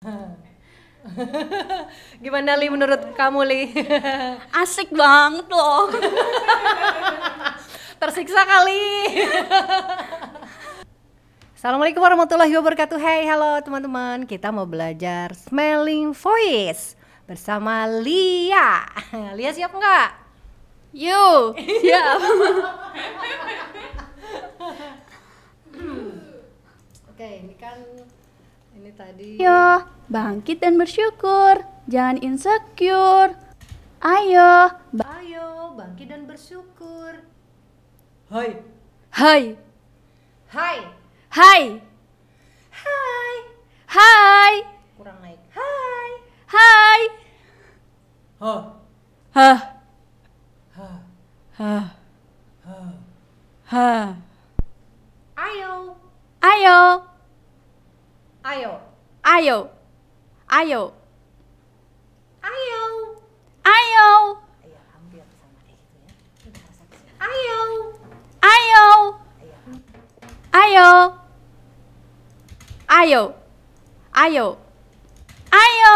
Gimana Li menurut kamu Li? Asik banget loh. Tersiksa kali. Assalamualaikum warahmatullahi wabarakatuh. Hai, hey, halo teman-teman. Kita mau belajar smelling voice bersama Lia. Lia siap nggak? yuk siap. Hmm. Oke, ini kan ini tadi. Yo, iya, bangkit dan bersyukur. Jangan insecure. Ayo, ba ayo bangkit dan bersyukur. Hai. Hai. Hai. Hai. Hai. 哎呦！哎呦！哎呦！哎呦！哎呦！哎呦！哎呦！哎呦！哎呦！哎呦！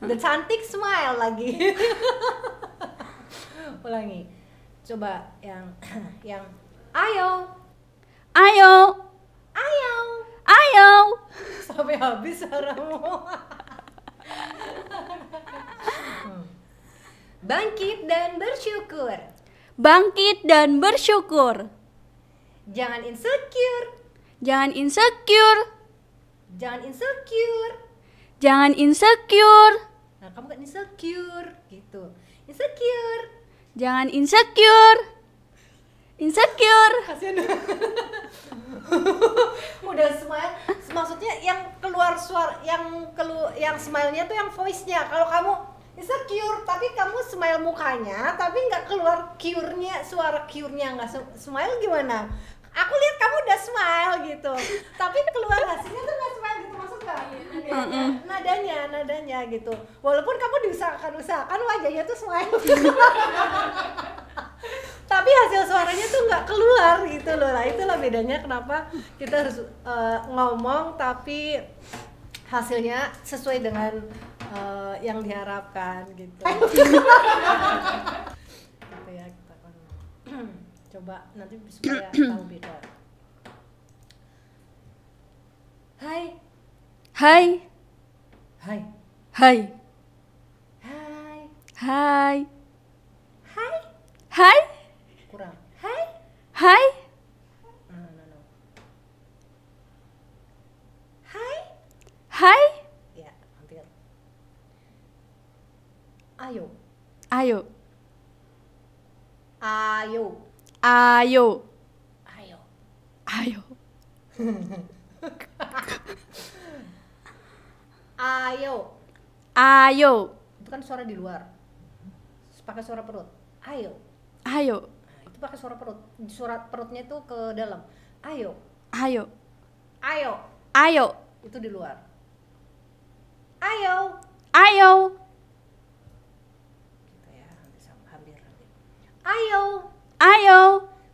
udah cantik smile lagi ulangi coba yang yang ayo ayo ayo ayo sampai habis suaramu bangkit dan bersyukur bangkit dan bersyukur jangan insecure jangan insecure jangan insecure jangan insecure nah kamu kan insecure gitu insecure jangan insecure insecure kasian udah smile maksudnya yang keluar suara yang kelu yang smile-nya tuh yang voice-nya kalau kamu insecure tapi kamu smile mukanya tapi nggak keluar cure-nya suara cure-nya nggak smile gimana aku lihat kamu udah smile gitu tapi keluar hasilnya tuh nggak mm -mm. nadanya nadanya gitu walaupun kamu diusahakan usahakan wajahnya tuh semuanya tapi hasil suaranya tuh nggak keluar gitu loh lah itulah bedanya kenapa kita harus uh, ngomong tapi hasilnya sesuai dengan uh, yang diharapkan gitu gitu ya kita akan coba nanti supaya tahu beda Hai Hi. Hi. Hi. Hi. Hi. Hi. Kurang. Hi. Hi. No, no, no. Hi. Hai. Ya, hampir. Ayo. Ayo. Ayo. Ayo. Ayo. Ayo. ayo ayo itu kan suara di luar pakai suara perut ayo ayo nah, itu pakai suara perut suara perutnya itu ke dalam ayo ayo ayo ayo itu di luar ayo ayo gitu ya, ayo ayo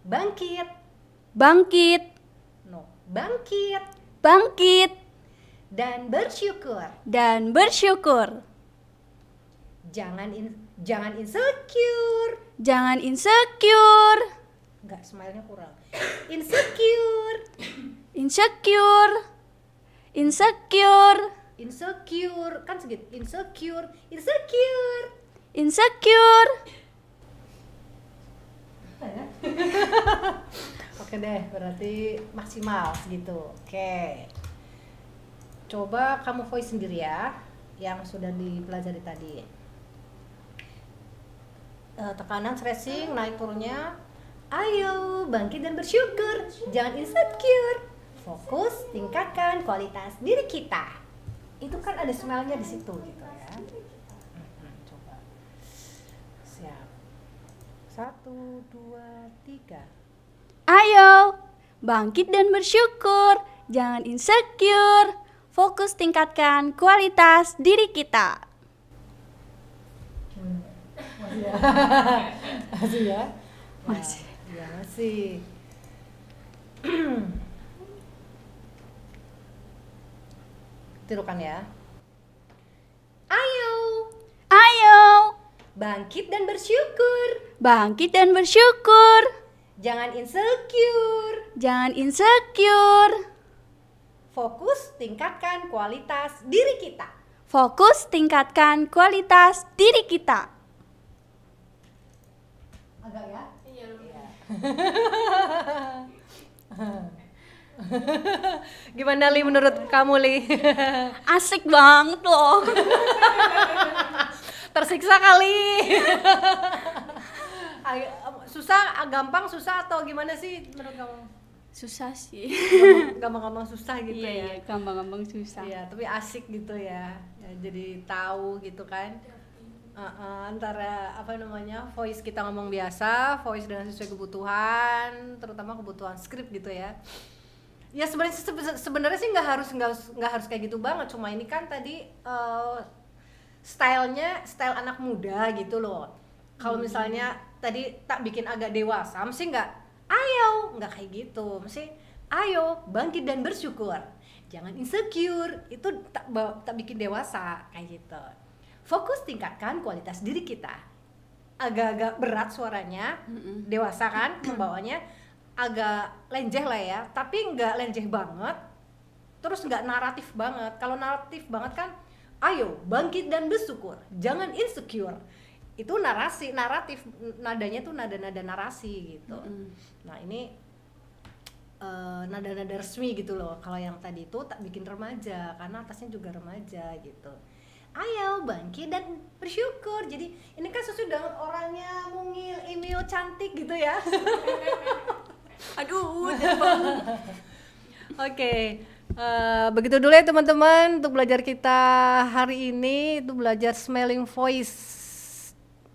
bangkit bangkit no bangkit bangkit dan bersyukur dan bersyukur jangan in, jangan insecure jangan insecure nggak smile-nya kurang insecure insecure insecure insecure kan segitu insecure insecure insecure ya? Oke deh, berarti maksimal segitu. Oke. Okay. Coba kamu voice sendiri ya yang sudah dipelajari tadi. Uh, tekanan stressing naik turunnya. Ayo bangkit dan bersyukur, jangan insecure. Fokus tingkatkan kualitas diri kita. Itu kan ada smellnya di situ gitu ya. Coba. Siap. Satu, dua, tiga. Ayo bangkit dan bersyukur, jangan insecure fokus tingkatkan kualitas diri kita. Masih ya? masih ya? Masih. Ya, ya masih. Tirukan ya. Ayo. Ayo. Bangkit dan bersyukur. Bangkit dan bersyukur. Jangan insecure. Jangan insecure. Fokus tingkatkan kualitas diri kita. Fokus tingkatkan kualitas diri kita. Agak ya? Iya. iya. Gimana Li menurut kamu Li? Asik banget loh. Tersiksa kali. susah, gampang susah atau gimana sih menurut kamu? susah sih gampang-gampang susah gitu iya, ya gampang-gampang susah ya tapi asik gitu ya, ya jadi tahu gitu kan uh, uh, antara apa namanya voice kita ngomong biasa voice dengan sesuai kebutuhan terutama kebutuhan script gitu ya ya sebenarnya sebenarnya sih nggak harus nggak nggak harus kayak gitu banget cuma ini kan tadi uh, stylenya style anak muda gitu loh kalau hmm. misalnya tadi tak bikin agak dewasa sih nggak ayo nggak kayak gitu mesti ayo bangkit dan bersyukur jangan insecure itu tak, tak bikin dewasa kayak gitu fokus tingkatkan kualitas diri kita agak-agak berat suaranya Mm-mm. dewasa kan membawanya agak lenjeh lah ya tapi nggak lenjeh banget terus nggak naratif banget kalau naratif banget kan ayo bangkit dan bersyukur jangan insecure itu narasi naratif nadanya tuh nada-nada narasi gitu mm. nah ini uh, nada-nada resmi gitu loh kalau yang tadi itu tak bikin remaja karena atasnya juga remaja gitu ayo bangkit dan bersyukur jadi ini kan susu dengan orangnya mungil imil cantik gitu ya aduh Oke, okay. uh, eh, begitu dulu ya teman-teman untuk belajar kita hari ini itu belajar smelling voice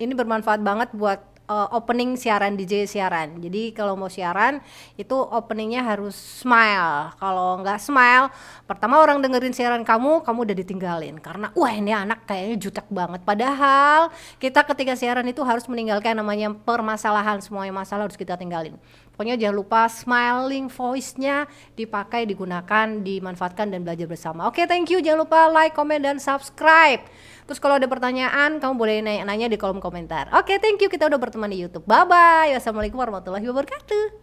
ini bermanfaat banget buat uh, opening siaran DJ siaran. Jadi kalau mau siaran itu openingnya harus smile. Kalau nggak smile, pertama orang dengerin siaran kamu, kamu udah ditinggalin karena wah ini anak kayaknya jutek banget. Padahal kita ketika siaran itu harus meninggalkan namanya permasalahan semuanya masalah harus kita tinggalin pokoknya jangan lupa smiling voice-nya dipakai, digunakan, dimanfaatkan dan belajar bersama. Oke, okay, thank you. Jangan lupa like, comment, dan subscribe. Terus kalau ada pertanyaan, kamu boleh nanya-nanya di kolom komentar. Oke, okay, thank you. Kita udah berteman di YouTube. Bye bye. Wassalamualaikum warahmatullahi wabarakatuh.